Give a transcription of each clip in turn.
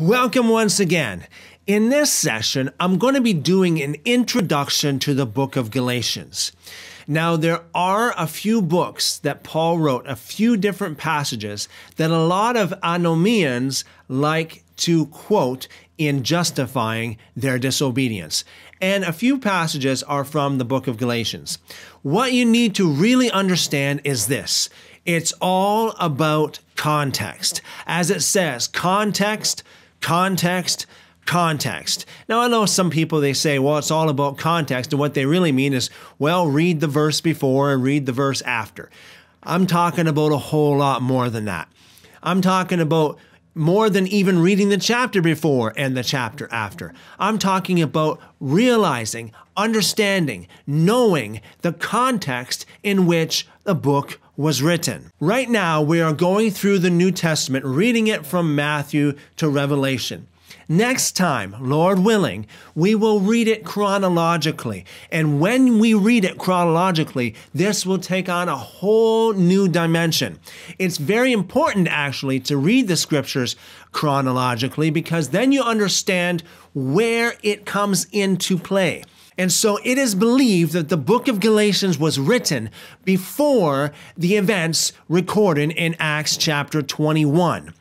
Welcome once again. In this session, I'm going to be doing an introduction to the book of Galatians. Now, there are a few books that Paul wrote, a few different passages that a lot of anomians like to quote in justifying their disobedience. And a few passages are from the book of Galatians. What you need to really understand is this it's all about context. As it says, context Context, context. Now, I know some people they say, well, it's all about context, and what they really mean is, well, read the verse before and read the verse after. I'm talking about a whole lot more than that. I'm talking about more than even reading the chapter before and the chapter after. I'm talking about realizing, understanding, knowing the context in which the book was written. Right now, we are going through the New Testament, reading it from Matthew to Revelation. Next time, Lord willing, we will read it chronologically. And when we read it chronologically, this will take on a whole new dimension. It's very important, actually, to read the scriptures chronologically because then you understand where it comes into play. And so it is believed that the book of Galatians was written before the events recorded in Acts chapter 21.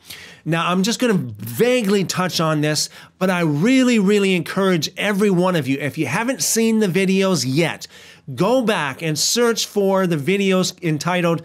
Now, I'm just going to vaguely touch on this, but I really, really encourage every one of you, if you haven't seen the videos yet, go back and search for the videos entitled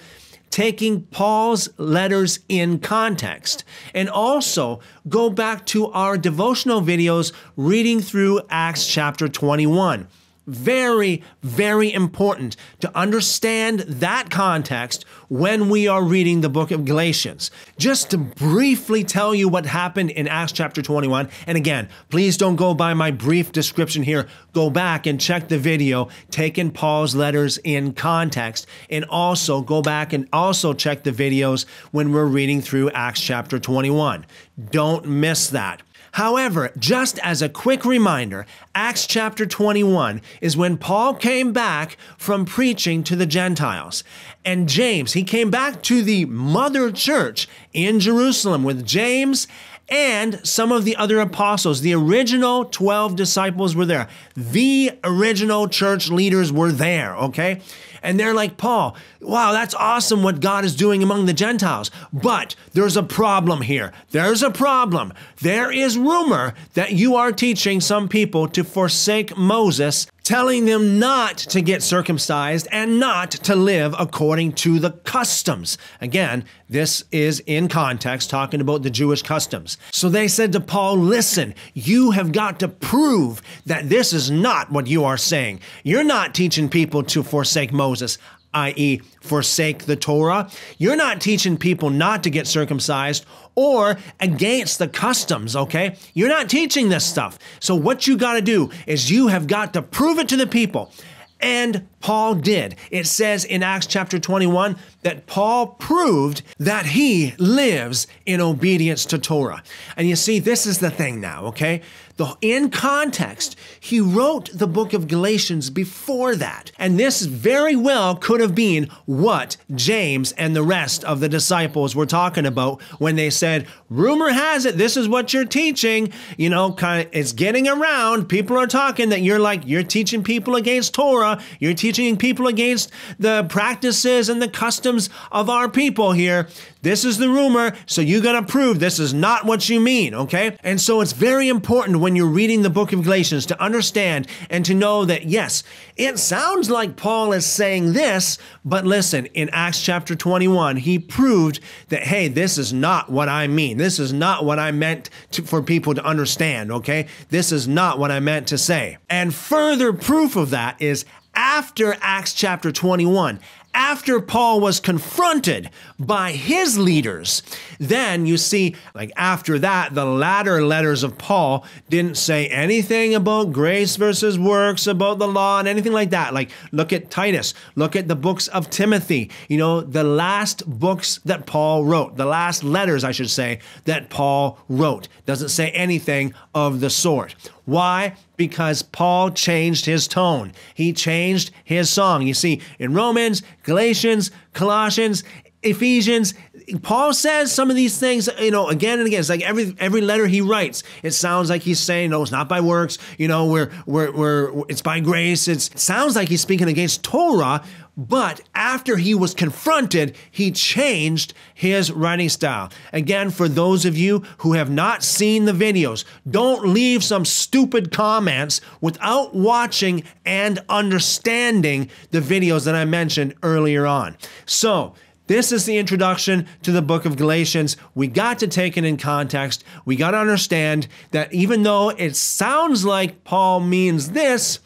taking Paul's letters in context. And also go back to our devotional videos reading through Acts chapter 21. Very, very important to understand that context when we are reading the book of Galatians. Just to briefly tell you what happened in Acts chapter 21, and again, please don't go by my brief description here. Go back and check the video, taking Paul's letters in context, and also go back and also check the videos when we're reading through Acts chapter 21. Don't miss that. However, just as a quick reminder, Acts chapter 21 is when Paul came back from preaching to the Gentiles. And James, he came back to the mother church in Jerusalem with James and some of the other apostles. The original 12 disciples were there. The original church leaders were there, okay? And they're like, Paul, wow, that's awesome what God is doing among the Gentiles. But there's a problem here. There's a problem. There is rumor that you are teaching some people to forsake Moses telling them not to get circumcised and not to live according to the customs. Again, this is in context talking about the Jewish customs. So they said to Paul, Listen, you have got to prove that this is not what you are saying. You're not teaching people to forsake Moses i.e., forsake the Torah. You're not teaching people not to get circumcised or against the customs, okay? You're not teaching this stuff. So, what you got to do is you have got to prove it to the people. And Paul did. It says in Acts chapter 21 that Paul proved that he lives in obedience to Torah. And you see, this is the thing now, okay? The, in context, he wrote the book of Galatians before that. And this very well could have been what James and the rest of the disciples were talking about when they said, rumor has it, this is what you're teaching. You know, kind of, it's getting around. People are talking that you're like, you're teaching people against Torah. You're teaching people against the practices and the customs customs of our people here. This is the rumor, so you gotta prove this is not what you mean, okay? And so it's very important when you're reading the book of Galatians to understand and to know that, yes, it sounds like Paul is saying this, but listen, in Acts chapter 21, he proved that, hey, this is not what I mean. This is not what I meant to, for people to understand, okay? This is not what I meant to say. And further proof of that is after Acts chapter 21, after Paul was confronted by his leaders. Then you see, like after that, the latter letters of Paul didn't say anything about grace versus works, about the law, and anything like that. Like, look at Titus, look at the books of Timothy, you know, the last books that Paul wrote, the last letters, I should say, that Paul wrote. Doesn't say anything of the sort. Why? Because Paul changed his tone. He changed his song. You see, in Romans, Galatians, Colossians, Ephesians, Paul says some of these things, you know, again and again. It's like every every letter he writes, it sounds like he's saying, "No, it's not by works. You know, we're we're, we're it's by grace." It's, it sounds like he's speaking against Torah, but after he was confronted, he changed his writing style. Again, for those of you who have not seen the videos, don't leave some stupid comments without watching and understanding the videos that I mentioned earlier on. So. This is the introduction to the book of Galatians. We got to take it in context. We got to understand that even though it sounds like Paul means this,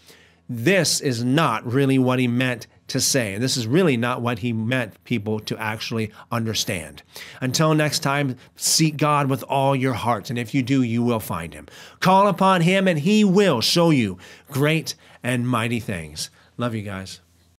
this is not really what he meant to say. And this is really not what he meant people to actually understand. Until next time, seek God with all your heart. And if you do, you will find him. Call upon him, and he will show you great and mighty things. Love you guys.